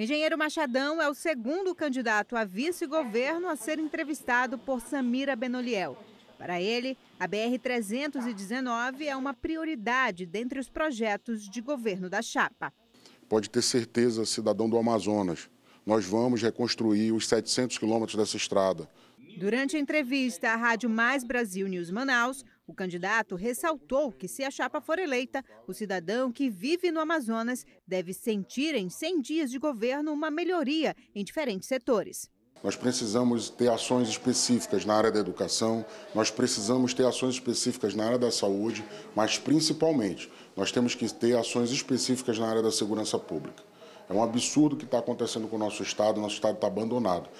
Engenheiro Machadão é o segundo candidato a vice-governo a ser entrevistado por Samira Benoliel. Para ele, a BR-319 é uma prioridade dentre os projetos de governo da chapa. Pode ter certeza, cidadão do Amazonas, nós vamos reconstruir os 700 quilômetros dessa estrada. Durante a entrevista à Rádio Mais Brasil News Manaus, o candidato ressaltou que, se a chapa for eleita, o cidadão que vive no Amazonas deve sentir em 100 dias de governo uma melhoria em diferentes setores. Nós precisamos ter ações específicas na área da educação, nós precisamos ter ações específicas na área da saúde, mas principalmente nós temos que ter ações específicas na área da segurança pública. É um absurdo o que está acontecendo com o nosso Estado, nosso Estado está abandonado.